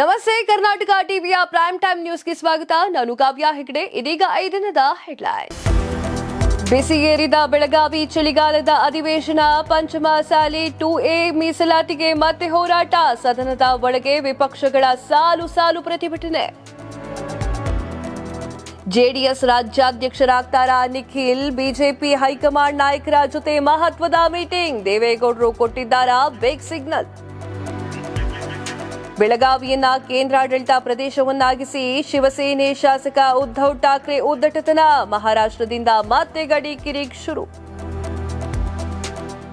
ನಮಸ್ತೆ ಕರ್ನಾಟಕ ಟಿವಿಯ prime time ನ್ಯೂಸ್ಗೆ ಸ್ವಾಗತ ನಾನು ಕಾವ್ಯ ಹೆಗ್ಡೆ ಇದೀಗ ಐದನದ ಹೆಡ್ಲೈನ್ ಬಿಸಿಯೇರಿದ ಬೆಳಗಾವಿ ಚಳಿಗಾಲದ ಅಧಿವೇಶನ ಪಂಚಮ ಸಾಲಿ ಟು ಎ ಮೀಸಲಾತಿಗೆ ಮತ್ತೆ ಹೋರಾಟ ಸದನದ ಒಳಗೆ ವಿಪಕ್ಷಗಳ ಸಾಲು ಸಾಲು ಪ್ರತಿಭಟನೆ ಜೆಡಿಎಸ್ ರಾಜ್ಯಾಧ್ಯಕ್ಷರಾಗ್ತಾರ ನಿಖಿಲ್ ಬಿಜೆಪಿ ಹೈಕಮಾಂಡ್ ನಾಯಕರ ಜೊತೆ ಮಹತ್ವದ ಮೀಟಿಂಗ್ ದೇವೇಗೌಡರು ಕೊಟ್ಟಿದ್ದಾರಾ ಬಿಗ್ ಸಿಗ್ನಲ್ ಬೆಳಗಾವಿಯನ್ನ ಕೇಂದ್ರಾಡಳಿತ ಪ್ರದೇಶವನ್ನಾಗಿಸಿ ಶಿವಸೇನೆ ಶಾಸಕ ಉದ್ಧವ್ ಠಾಕ್ರೆ ಉದ್ದಟತನ ಮಹಾರಾಷ್ಟ್ರದಿಂದ ಮತ್ತೆ ಗಡಿ ಕಿರಿಕ್ ಶುರು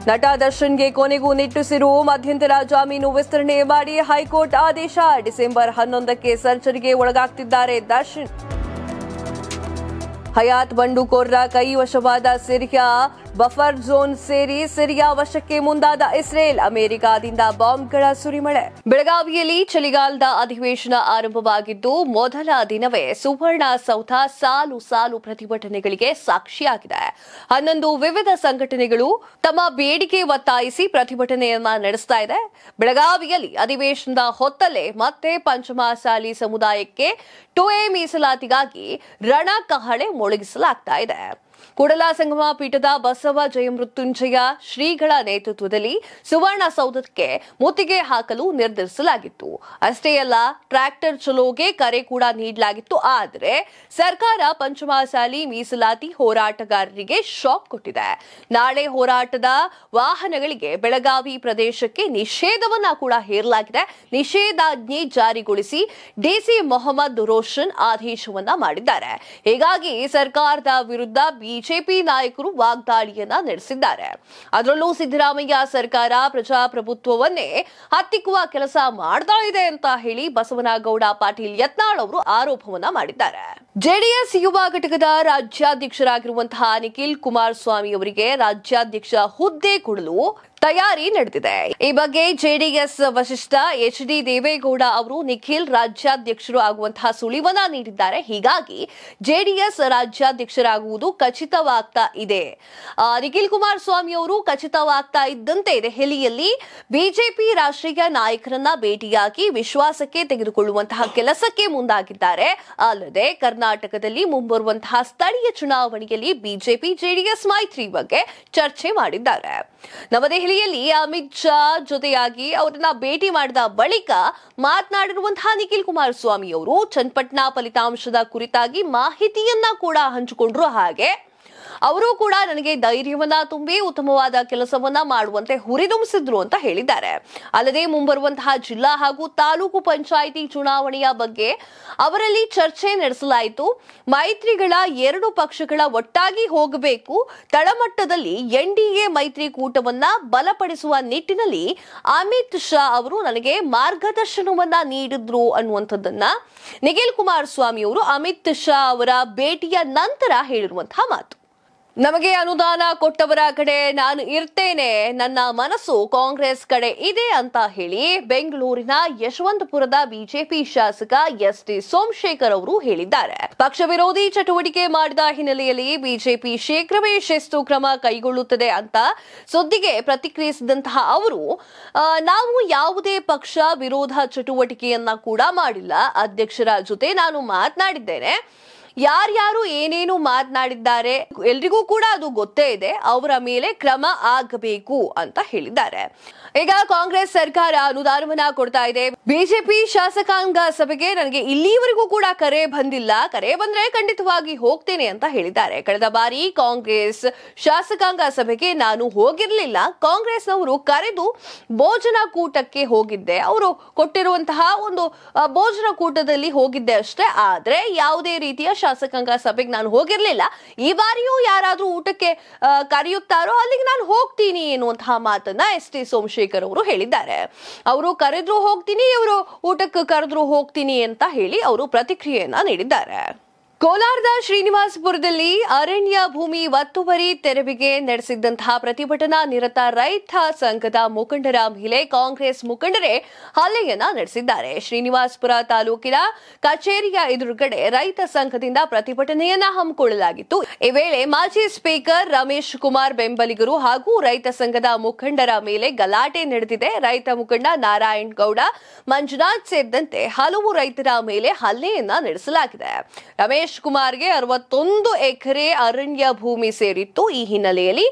ನಟ ದರ್ಶನ್ಗೆ ಕೊನೆಗೂ ನಿಟ್ಟುಸಿರು ಮಧ್ಯಂತರ ಜಾಮೀನು ವಿಸ್ತರಣೆ ಮಾಡಿ ಹೈಕೋರ್ಟ್ ಆದೇಶ ಡಿಸೆಂಬರ್ ಹನ್ನೊಂದಕ್ಕೆ ಸರ್ಜರಿಗೆ ಒಳಗಾಗ್ತಿದ್ದಾರೆ ದರ್ಶನ್ ಹಯಾತ್ ಬಂಡುಕೋರ್ರ ಕೈ ವಶವಾದ ಸಿರಿಯಾ ಬಫರ್ ಝೋನ್ ಸೇರಿ ಸಿರಿಯಾ ವಶಕ್ಕೆ ಮುಂದಾದ ಇಸ್ರೇಲ್ ಅಮೆರಿಕಾದಿಂದ ಬಾಂಬ್ಗಳ ಸುರಿಮಳೆ ಬೆಳಗಾವಿಯಲ್ಲಿ ಚಳಿಗಾಲದ ಅಧಿವೇಶನ ಆರಂಭವಾಗಿದ್ದು ಮೊದಲ ದಿನವೇ ಸುವರ್ಣ ಸೌಧ ಸಾಲು ಸಾಲು ಪ್ರತಿಭಟನೆಗಳಿಗೆ ಸಾಕ್ಷಿಯಾಗಿದೆ ಹನ್ನೊಂದು ವಿವಿಧ ಸಂಘಟನೆಗಳು ತಮ್ಮ ಬೇಡಿಕೆ ಒತ್ತಾಯಿಸಿ ಪ್ರತಿಭಟನೆಯನ್ನ ನಡೆಸ್ತಾ ಇದೆ ಬೆಳಗಾವಿಯಲ್ಲಿ ಅಧಿವೇಶನದ ಹೊತ್ತಲೇ ಮತ್ತೆ ಪಂಚಮಸಾಲಿ ಸಮುದಾಯಕ್ಕೆ ಟು ಎ ಮೀಸಲಾತಿಗಾಗಿ ರಣಕಹಳೆ ಮುಳುಗಿಸಲಾಗ್ತಾ ಇದೆ ಕೂಡಲಸಂಗಮ ಪೀಠದ ಬಸವ ಜಯಮೃತ್ಯುಂಜಯ ಶ್ರೀಗಳ ನೇತೃತ್ವದಲ್ಲಿ ಸುವರ್ಣಸೌಧಕ್ಕೆ ಮುತ್ತಿಗೆ ಹಾಕಲು ನಿರ್ಧರಿಸಲಾಗಿತ್ತು ಅಷ್ಟೇ ಅಲ್ಲ ಟ್ರ್ಯಾಕ್ಟರ್ ಚಲೋಗೆ ಕರೆ ಕೂಡ ನೀಡಲಾಗಿತ್ತು ಆದರೆ ಸರ್ಕಾರ ಪಂಚಮಸಾಲಿ ಮೀಸಲಾತಿ ಹೋರಾಟಗಾರರಿಗೆ ಶಾಕ್ ಕೊಟ್ಟಿದೆ ನಾಳೆ ಹೋರಾಟದ ವಾಹನಗಳಿಗೆ ಬೆಳಗಾವಿ ಪ್ರದೇಶಕ್ಕೆ ನಿಷೇಧವನ್ನ ಕೂಡ ಹೇರಲಾಗಿದೆ ನಿಷೇಧಾಜ್ಞೆ ಜಾರಿಗೊಳಿಸಿ ಡಿಸಿ ಮೊಹಮ್ಮದ್ ರೋಷನ್ ಆದೇಶವನ್ನ ಮಾಡಿದ್ದಾರೆ ಹೀಗಾಗಿ ಸರ್ಕಾರದ ವಿರುದ್ಧ ಬಿ ಬಿಜೆಪಿ ನಾಯಕರು ವಾಗ್ದಾಳಿಯನ್ನ ನಡೆಸಿದ್ದಾರೆ ಅದರಲ್ಲೂ ಸಿದ್ದರಾಮಯ್ಯ ಸರ್ಕಾರ ಪ್ರಜಾಪ್ರಭುತ್ವವನ್ನೇ ಹತ್ತಿಕ್ಕುವ ಕೆಲಸ ಮಾಡ್ತಾ ಇದೆ ಅಂತ ಹೇಳಿ ಬಸವನಗೌಡ ಪಾಟೀಲ್ ಯತ್ನಾಳ್ ಅವರು ಆರೋಪವನ್ನ ಮಾಡಿದ್ದಾರೆ ಜೆಡಿಎಸ್ ಯುವ ಘಟಕದ ರಾಜ್ಯಾಧ್ಯಕ್ಷರಾಗಿರುವಂತಹ ನಿಖಿಲ್ ಕುಮಾರಸ್ವಾಮಿ ಅವರಿಗೆ ರಾಜ್ಯಾಧ್ಯಕ್ಷ ಹುದ್ದೆ ಕೊಡಲು ತಯಾರಿ ನಡೆದಿದೆ ಈ ಬಗ್ಗೆ ಜೆಡಿಎಸ್ ವಶಿಷ್ಠ ಎಚ್ ಡಿ ದೇವೇಗೌಡ ಅವರು ನಿಖಿಲ್ ರಾಜ್ಯಾಧ್ಯಕ್ಷರು ಆಗುವಂತಹ ಸುಳಿವನ ನೀಡಿದ್ದಾರೆ ಹೀಗಾಗಿ ಜೆಡಿಎಸ್ ರಾಜ್ಯಾಧ್ಯಕ್ಷರಾಗುವುದು ಖಚಿತವಾಗ್ತಾ ಇದೆ ನಿಖಿಲ್ ಸ್ವಾಮಿ ಅವರು ಖಚಿತವಾಗ್ತಾ ಇದ್ದಂತೆ ದೆಹಲಿಯಲ್ಲಿ ಬಿಜೆಪಿ ರಾಷ್ಟ್ರೀಯ ನಾಯಕರನ್ನ ಭೇಟಿಯಾಗಿ ವಿಶ್ವಾಸಕ್ಕೆ ತೆಗೆದುಕೊಳ್ಳುವಂತಹ ಕೆಲಸಕ್ಕೆ ಮುಂದಾಗಿದ್ದಾರೆ ಅಲ್ಲದೆ ಕರ್ನಾಟಕದಲ್ಲಿ ಮುಂಬರುವಂತಹ ಸ್ಥಳೀಯ ಚುನಾವಣೆಯಲ್ಲಿ ಬಿಜೆಪಿ ಜೆಡಿಎಸ್ ಮೈತ್ರಿ ಬಗ್ಗೆ ಚರ್ಚೆ ಮಾಡಿದ್ದಾರೆ ನವದೆಹಲಿ ದೆಹಲಿಯಲ್ಲಿ ಅಮಿತ್ ಶಾ ಜೊತೆಯಾಗಿ ಅವರನ್ನ ಭೇಟಿ ಮಾಡಿದ ಬಳಿಕ ಮಾತನಾಡಿರುವಂತಹ ನಿಖಿಲ್ ಕುಮಾರಸ್ವಾಮಿ ಅವರು ಚನ್ನಪಟ್ಟಣ ಫಲಿತಾಂಶದ ಕುರಿತಾಗಿ ಮಾಹಿತಿಯನ್ನ ಕೂಡ ಹಂಚಿಕೊಂಡ್ರು ಹಾಗೆ ಅವರು ಕೂಡ ನನಗೆ ಧೈರ್ಯವನ್ನ ತುಂಬಿ ಉತ್ತಮವಾದ ಕೆಲಸವನ್ನ ಮಾಡುವಂತೆ ಹುರಿದುಂಬಿಸಿದ್ರು ಅಂತ ಹೇಳಿದ್ದಾರೆ ಅಲ್ಲದೆ ಮುಂಬರುವಂತಹ ಜಿಲ್ಲಾ ಹಾಗೂ ತಾಲೂಕು ಪಂಚಾಯಿತಿ ಚುನಾವಣೆಯ ಬಗ್ಗೆ ಅವರಲ್ಲಿ ಚರ್ಚೆ ನಡೆಸಲಾಯಿತು ಮೈತ್ರಿಗಳ ಎರಡು ಪಕ್ಷಗಳ ಒಟ್ಟಾಗಿ ಹೋಗಬೇಕು ತಳಮಟ್ಟದಲ್ಲಿ ಎನ್ಡಿಎ ಮೈತ್ರಿಕೂಟವನ್ನ ಬಲಪಡಿಸುವ ನಿಟ್ಟಿನಲ್ಲಿ ಅಮಿತ್ ಶಾ ಅವರು ನನಗೆ ಮಾರ್ಗದರ್ಶನವನ್ನ ನೀಡಿದ್ರು ಅನ್ನುವಂಥದ್ದನ್ನ ನಿಖಿಲ್ ಕುಮಾರಸ್ವಾಮಿ ಅವರು ಅಮಿತ್ ಶಾ ಅವರ ಭೇಟಿಯ ನಂತರ ಹೇಳಿರುವಂತಹ ಮಾತು ನಮಗೆ ಅನುದಾನ ಕೊಟ್ಟವರ ಕಡೆ ನಾನು ಇರ್ತೇನೆ ನನ್ನ ಮನಸ್ಸು ಕಾಂಗ್ರೆಸ್ ಕಡೆ ಇದೆ ಅಂತ ಹೇಳಿ ಬೆಂಗಳೂರಿನ ಯಶವಂತಪುರದ ಬಿಜೆಪಿ ಶಾಸಕ ಎಸ್ ಟಿ ಸೋಮಶೇಖರ್ ಅವರು ಹೇಳಿದ್ದಾರೆ ಪಕ್ಷ ವಿರೋಧಿ ಚಟುವಟಿಕೆ ಮಾಡಿದ ಹಿನ್ನೆಲೆಯಲ್ಲಿ ಬಿಜೆಪಿ ಶೀಘ್ರವೇ ಶಿಸ್ತು ಕ್ರಮ ಕೈಗೊಳ್ಳುತ್ತದೆ ಅಂತ ಸುದ್ದಿಗೆ ಪ್ರತಿಕ್ರಿಯಿಸಿದಂತಹ ಅವರು ನಾವು ಯಾವುದೇ ಪಕ್ಷ ವಿರೋಧ ಚಟುವಟಿಕೆಯನ್ನ ಕೂಡ ಮಾಡಿಲ್ಲ ಅಧ್ಯಕ್ಷರ ಜೊತೆ ನಾನು ಮಾತನಾಡಿದ್ದೇನೆ ಯಾರ್ಯಾರು ಏನೇನು ಮಾತನಾಡಿದ್ದಾರೆ ಎಲ್ರಿಗೂ ಕೂಡ ಅದು ಗೊತ್ತೇ ಇದೆ ಅವರ ಮೇಲೆ ಕ್ರಮ ಆಗಬೇಕು ಅಂತ ಹೇಳಿದ್ದಾರೆ ಈಗ ಕಾಂಗ್ರೆಸ್ ಸರ್ಕಾರ ಅನುದಾನವನ್ನ ಕೊಡ್ತಾ ಇದೆ ಬಿಜೆಪಿ ಶಾಸಕಾಂಗ ಸಭೆಗೆ ನನಗೆ ಇಲ್ಲಿವರೆಗೂ ಕೂಡ ಕರೆ ಬಂದಿಲ್ಲ ಕರೆ ಬಂದ್ರೆ ಖಂಡಿತವಾಗಿ ಹೋಗ್ತೇನೆ ಅಂತ ಹೇಳಿದ್ದಾರೆ ಕಳೆದ ಬಾರಿ ಕಾಂಗ್ರೆಸ್ ಶಾಸಕಾಂಗ ಸಭೆಗೆ ನಾನು ಹೋಗಿರ್ಲಿಲ್ಲ ಕಾಂಗ್ರೆಸ್ನವರು ಕರೆದು ಭೋಜನ ಕೂಟಕ್ಕೆ ಹೋಗಿದ್ದೆ ಅವರು ಕೊಟ್ಟಿರುವಂತಹ ಒಂದು ಭೋಜನ ಕೂಟದಲ್ಲಿ ಹೋಗಿದ್ದೆ ಅಷ್ಟೇ ಆದ್ರೆ ಯಾವುದೇ ರೀತಿಯ ಶಾಸಕಾಂಗ ಸಭೆಗೆ ನಾನು ಹೋಗಿರ್ಲಿಲ್ಲ ಈ ಬಾರಿಯೂ ಯಾರಾದ್ರೂ ಊಟಕ್ಕೆ ಕರೆಯುತ್ತಾರೋ ಅಲ್ಲಿಗೆ ನಾನು ಹೋಗ್ತೀನಿ ಎನ್ನುವಂತಹ ಮಾತನ್ನ ಎಸ್ ಟಿ ಸೋಮಶೇಖರ್ ಅವರು ಹೇಳಿದ್ದಾರೆ ಅವರು ಕರೆದ್ರು ಹೋಗ್ತೀನಿ ಇವರು ಊಟಕ್ಕೆ ಕರೆದ್ರು ಹೋಗ್ತೀನಿ ಅಂತ ಹೇಳಿ ಅವರು ಪ್ರತಿಕ್ರಿಯೆಯನ್ನ ನೀಡಿದ್ದಾರೆ ಕೋಲಾರದ ಶ್ರೀನಿವಾಸಪುರದಲ್ಲಿ ಅರಣ್ಯ ಭೂಮಿ ಒತ್ತುವರಿ ತೆರವಿಗೆ ನಡೆಸಿದ್ದಂತಹ ಪ್ರತಿಭಟನಾ ನಿರತ ರೈತ ಸಂಘದ ಮುಖಂಡರ ಮೇಲೆ ಕಾಂಗ್ರೆಸ್ ಮುಖಂಡರೇ ಹಲ್ಲೆಯನ್ನ ನಡೆಸಿದ್ದಾರೆ ಶ್ರೀನಿವಾಸಪುರ ತಾಲೂಕಿನ ಕಚೇರಿಯ ಎದುರುಗಡೆ ರೈತ ಸಂಘದಿಂದ ಪ್ರತಿಭಟನೆಯನ್ನ ಹಮ್ಮಿಕೊಳ್ಳಲಾಗಿತ್ತು ಈ ವೇಳೆ ಮಾಜಿ ಸ್ಪೀಕರ್ ರಮೇಶ್ ಕುಮಾರ್ ಬೆಂಬಲಿಗರು ಹಾಗೂ ರೈತ ಸಂಘದ ಮುಖಂಡರ ಮೇಲೆ ಗಲಾಟೆ ನಡೆದಿದೆ ರೈತ ಮುಖಂಡ ನಾರಾಯಣ್ ಗೌಡ ಮಂಜುನಾಥ್ ಸೇರಿದಂತೆ ಹಲವು ರೈತರ ಮೇಲೆ ಹಲ್ಲೆಯನ್ನ ನಡೆಸಲಾಗಿದೆ ಕುಮಾರ್ಗೆ ಅರವತ್ತೊಂದು ಎಕರೆ ಅರಣ್ಯ ಭೂಮಿ ಸೇರಿತ್ತು ಈ ಹಿನ್ನೆಲೆಯಲ್ಲಿ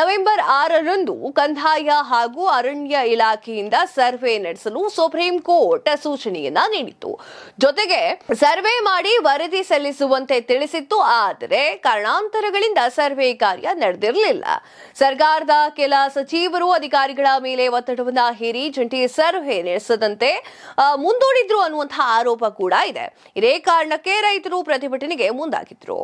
ನವೆಂಬರ್ ಆರರಂದು ಕಂದಾಯ ಹಾಗೂ ಅರಣ್ಯ ಇಲಾಖೆಯಿಂದ ಸರ್ವೆ ನಡೆಸಲು ಸುಪ್ರೀಂ ಕೋರ್ಟ್ ಸೂಚನೆಯನ್ನ ನೀಡಿತ್ತು ಜೊತೆಗೆ ಸರ್ವೆ ಮಾಡಿ ವರದಿ ಸಲ್ಲಿಸುವಂತೆ ತಿಳಿಸಿತ್ತು ಆದರೆ ಕಾರಣಾಂತರಗಳಿಂದ ಸರ್ವೆ ಕಾರ್ಯ ನಡೆದಿರಲಿಲ್ಲ ಸರ್ಕಾರದ ಕೆಲ ಸಚಿವರು ಅಧಿಕಾರಿಗಳ ಮೇಲೆ ಒತ್ತಡವನ್ನು ಹೇರಿ ಜಂಟಿ ಸರ್ವೆ ನಡೆಸದಂತೆ ಮುಂದೂಡಿದ್ರು ಅನ್ನುವಂತಹ ಆರೋಪ ಕೂಡ ಇದೆ ಇದೇ ಕಾರಣಕ್ಕೆ ರೈತರು ಪ್ರತಿಭಟನೆಗೆ ಮುಂದಾಗಿದ್ರು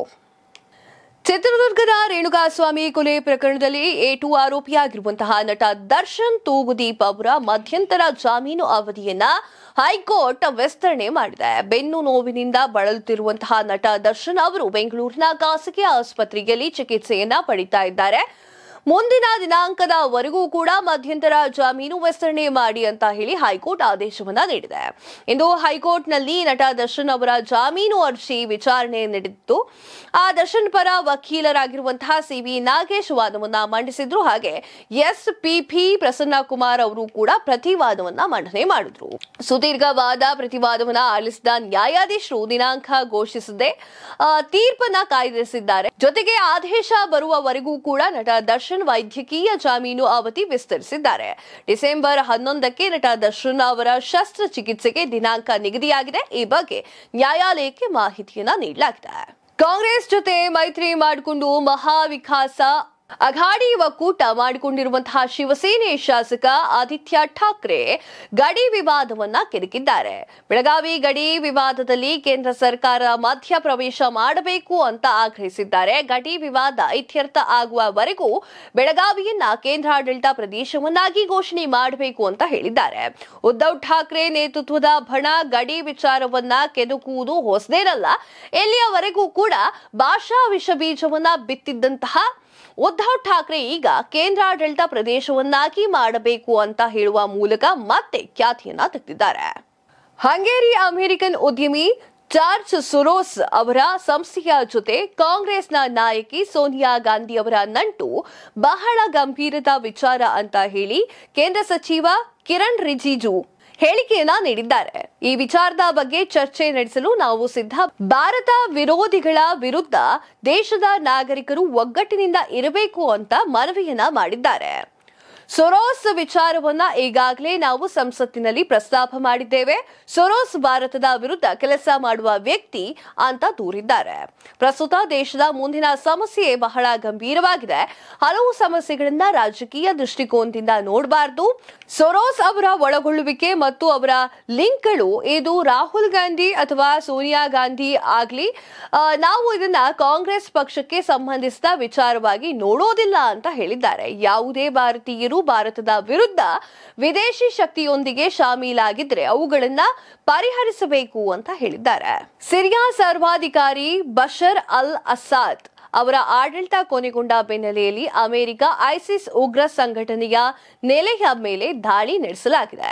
ಚಿತ್ರದುರ್ಗದ ರೇಣುಕಾಸ್ವಾಮಿ ಕೊಲೆ ಪ್ರಕರಣದಲ್ಲಿ ಏಟು ಆರೋಪಿಯಾಗಿರುವಂತಹ ನಟ ದರ್ಶನ್ ತೂಗುದೀಪ್ ಅವರ ಮಧ್ಯಂತರ ಜಾಮೀನು ಅವಧಿಯನ್ನ ಹೈಕೋರ್ಟ್ ವಿಸ್ತರಣೆ ಮಾಡಿದೆ ಬೆನ್ನು ನೋವಿನಿಂದ ಬಳಲುತ್ತಿರುವಂತಹ ನಟ ದರ್ಶನ್ ಅವರು ಬೆಂಗಳೂರಿನ ಖಾಸಗಿ ಆಸ್ಪತ್ರೆಯಲ್ಲಿ ಚಿಕಿತ್ಸೆಯನ್ನ ಪಡಿತಾ ಇದ್ದಾರೆ ಮುಂದಿನ ದಿನಾಂಕದವರೆಗೂ ಕೂಡ ಮಧ್ಯಂತರ ಜಾಮೀನು ವಿಸ್ತರಣೆ ಮಾಡಿ ಅಂತ ಹೇಳಿ ಹೈಕೋರ್ಟ್ ಆದೇಶವನ್ನ ನೀಡಿದೆ ಇಂದು ಹೈಕೋರ್ಟ್ನಲ್ಲಿ ನಟ ದರ್ಶನ್ ಅವರ ಜಾಮೀನು ಅರ್ಜಿ ವಿಚಾರಣೆ ನಡೆದಿತ್ತು ಆ ದರ್ಶನ್ ಪರ ವಕೀಲರಾಗಿರುವಂತಹ ಸಿವಿ ನಾಗೇಶ್ ವಾದವನ್ನ ಮಂಡಿಸಿದ್ರು ಹಾಗೆ ಎಸ್ ಪಿಪಿ ಪ್ರಸನ್ನ ಕುಮಾರ್ ಅವರು ಕೂಡ ಪ್ರತಿವಾದವನ್ನ ಮಂಡನೆ ಮಾಡಿದ್ರು ಸುದೀರ್ಘವಾದ ಪ್ರತಿವಾದವನ್ನ ಆಲಿಸಿದ ನ್ಯಾಯಾಧೀಶರು ದಿನಾಂಕ ಘೋಷಿಸದೆ ತೀರ್ಪನ್ನ ಕಾಯ್ದಿರಿಸಿದ್ದಾರೆ ಜೊತೆಗೆ ಆದೇಶ ಬರುವವರೆಗೂ ಕೂಡ ನಟ ದರ್ಶನ್ ದರ್ಶನ್ ವೈದ್ಯಕೀಯ ಜಾಮೀನು ಅವಧಿ ವಿಸ್ತರಿಸಿದ್ದಾರೆ ಡಿಸೆಂಬರ್ ಹನ್ನೊಂದಕ್ಕೆ ನಟ ದರ್ಶನ್ ಅವರ ಶಸ್ತ್ರಚಿಕಿತ್ಸೆಗೆ ದಿನಾಂಕ ನಿಗದಿಯಾಗಿದೆ ಈ ಬಗ್ಗೆ ನ್ಯಾಯಾಲಯಕ್ಕೆ ಮಾಹಿತಿಯನ್ನ ನೀಡಲಾಗಿದೆ ಕಾಂಗ್ರೆಸ್ ಜೊತೆ ಮೈತ್ರಿ ಮಾಡಿಕೊಂಡು ಮಹಾವಿಕಾಸ ಅಘಾಡಿ ಒಕ್ಕೂಟ ಮಾಡಿಕೊಂಡಿರುವಂತಹ ಶಿವಸೇನೆ ಶಾಸಕ ಆದಿತ್ಯ ಠಾಕ್ರೆ ಗಡಿ ವಿವಾದವನ್ನ ಕೆದಕಿದ್ದಾರೆ ಬೆಳಗಾವಿ ಗಡಿ ವಿವಾದದಲ್ಲಿ ಕೇಂದ್ರ ಸರ್ಕಾರ ಮಧ್ಯ ಪ್ರವೇಶ ಮಾಡಬೇಕು ಅಂತ ಆಗ್ರಹಿಸಿದ್ದಾರೆ ಗಡಿ ವಿವಾದ ಇತ್ಯರ್ಥ ಆಗುವವರೆಗೂ ಬೆಳಗಾವಿಯನ್ನ ಕೇಂದ್ರಾಡಳಿತ ಪ್ರದೇಶವನ್ನಾಗಿ ಘೋಷಣೆ ಮಾಡಬೇಕು ಅಂತ ಹೇಳಿದ್ದಾರೆ ಉದ್ಧವ್ ಠಾಕ್ರೆ ನೇತೃತ್ವದ ಬಣ ಗಡಿ ವಿಚಾರವನ್ನ ಕೆದಕುವುದು ಹೊಸದೇನಲ್ಲ ಎಲ್ಲಿಯವರೆಗೂ ಕೂಡ ಭಾಷಾ ಬೀಜವನ್ನ ಬಿತ್ತಿದ್ದಂತಹ ಉದ್ಧವ್ ಠಾಕ್ರೆ ಈಗ ಕೇಂದ್ರಾಡಳಿತ ಪ್ರದೇಶವನ್ನಾಗಿ ಮಾಡಬೇಕು ಅಂತ ಹೇಳುವ ಮೂಲಕ ಮತ್ತೆ ಖ್ಯಾತಿಯನ್ನ ತೆಗೆದಿದ್ದಾರೆ ಹಂಗೇರಿ ಅಮೆರಿಕನ್ ಉದ್ಯಮಿ ಜಾರ್ಜ್ ಸುರೋಸ್ ಅವರ ಸಂಸ್ಥೆಯ ಜೊತೆ ಕಾಂಗ್ರೆಸ್ನ ನಾಯಕಿ ಸೋನಿಯಾ ಗಾಂಧಿ ಅವರ ನಂಟು ಬಹಳ ಗಂಭೀರದ ವಿಚಾರ ಅಂತ ಹೇಳಿ ಕೇಂದ್ರ ಸಚಿವ ಕಿರಣ್ ರಿಜಿಜು ಹೇಳಿಕೆಯನ್ನ ನೀಡಿದ್ದಾರೆ ಈ ವಿಚಾರದ ಬಗ್ಗೆ ಚರ್ಚೆ ನಡೆಸಲು ನಾವು ಸಿದ್ಧ ಭಾರತ ವಿರೋಧಿಗಳ ವಿರುದ್ಧ ದೇಶದ ನಾಗರಿಕರು ಒಗ್ಗಟ್ಟಿನಿಂದ ಇರಬೇಕು ಅಂತ ಮನವಿಯನ್ನ ಮಾಡಿದ್ದಾರೆ ಸೊರೋಸ್ ವಿಚಾರವನ್ನ ಈಗಾಗಲೇ ನಾವು ಸಂಸತ್ತಿನಲ್ಲಿ ಪ್ರಸ್ತಾಪ ಮಾಡಿದ್ದೇವೆ ಸೊರೋಸ್ ಭಾರತದ ವಿರುದ್ಧ ಕೆಲಸ ಮಾಡುವ ವ್ಯಕ್ತಿ ಅಂತ ದೂರಿದ್ದಾರೆ ಪ್ರಸ್ತುತ ದೇಶದ ಮುಂದಿನ ಸಮಸ್ಯೆ ಬಹಳ ಗಂಭೀರವಾಗಿದೆ ಹಲವು ಸಮಸ್ಯೆಗಳನ್ನ ರಾಜಕೀಯ ದೃಷ್ಟಿಕೋನದಿಂದ ನೋಡಬಾರದು ಸೊರೋಸ್ ಅವರ ಒಳಗೊಳ್ಳುವಿಕೆ ಮತ್ತು ಅವರ ಲಿಂಕ್ಗಳು ಇದು ರಾಹುಲ್ ಗಾಂಧಿ ಅಥವಾ ಸೋನಿಯಾ ಗಾಂಧಿ ಆಗಲಿ ನಾವು ಇದನ್ನ ಕಾಂಗ್ರೆಸ್ ಪಕ್ಷಕ್ಕೆ ಸಂಬಂಧಿಸಿದ ವಿಚಾರವಾಗಿ ನೋಡೋದಿಲ್ಲ ಅಂತ ಹೇಳಿದ್ದಾರೆ ಯಾವುದೇ ಭಾರತೀಯರು ಭಾರತದ ವಿರುದ್ಧ ವಿದೇಶಿ ಶಕ್ತಿಯೊಂದಿಗೆ ಶಾಮೀಲಾಗಿದ್ರೆ ಅವುಗಳನ್ನ ಪರಿಹರಿಸಬೇಕು ಅಂತ ಹೇಳಿದ್ದಾರೆ ಸಿರಿಯಾ ಸರ್ವಾಧಿಕಾರಿ ಬಷರ್ ಅಲ್ ಅಸಾದ್ ಅವರ ಆಡಳಿತ ಕೊನೆಗೊಂಡ ಬೆನ್ನೆಲೆಯಲ್ಲಿ ಅಮೆರಿಕ ಐಸಿಸ್ ಉಗ್ರ ಸಂಘಟನೆಯ ನೆಲೆಯ ಮೇಲೆ ದಾಳಿ ನಡೆಸಲಾಗಿದೆ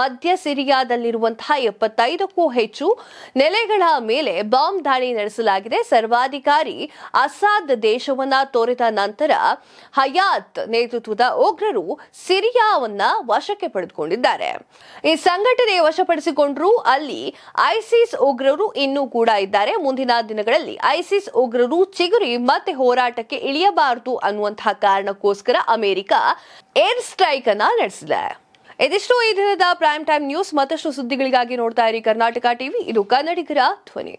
ಮಧ್ಯ ಸಿರಿಯಾದಲ್ಲಿರುವಂತಹ ಎಪ್ಪತ್ತೈದಕ್ಕೂ ಹೆಚ್ಚು ನೆಲೆಗಳ ಮೇಲೆ ಬಾಂಬ್ ದಾಳಿ ನಡೆಸಲಾಗಿದೆ ಸರ್ವಾಧಿಕಾರಿ ಅಸಾದ್ ದೇಶವನ್ನ ತೋರಿದ ನಂತರ ಹಯಾತ್ ನೇತೃತ್ವದ ಉಗ್ರರು ಸಿರಿಯಾವನ್ನ ವಶಕ್ಕೆ ಪಡೆದುಕೊಂಡಿದ್ದಾರೆ ಈ ಸಂಘಟನೆ ವಶಪಡಿಸಿಕೊಂಡ್ರು ಅಲ್ಲಿ ಐಸಿಸ್ ಉಗ್ರರು ಇನ್ನೂ ಕೂಡ ಇದ್ದಾರೆ ಮುಂದಿನ ದಿನಗಳಲ್ಲಿ ಐಸಿಸ್ ಉಗ್ರರು ಚಿಗುರಿ ಮತ್ತೆ ಹೋರಾಟಕ್ಕೆ ಇಳಿಯಬಾರದು ಅನ್ನುವಂತಹ ಕಾರಣಕ್ಕೋಸ್ಕರ ಅಮೆರಿಕ ಏರ್ ಸ್ಟ್ರೈಕ್ ಅನ್ನ ನಡೆಸಿದೆ ಇದಿಷ್ಟು ಈ ದಿನದ ಪ್ರೈಮ್ ಟೈಮ್ ನ್ಯೂಸ್ ಮತ್ತಷ್ಟು ಸುದ್ದಿಗಳಿಗಾಗಿ ನೋಡ್ತಾ ಇರಿ ಕರ್ನಾಟಕ ಟಿವಿ ಇದು ಕನ್ನಡಿಗರ ಧ್ವನಿ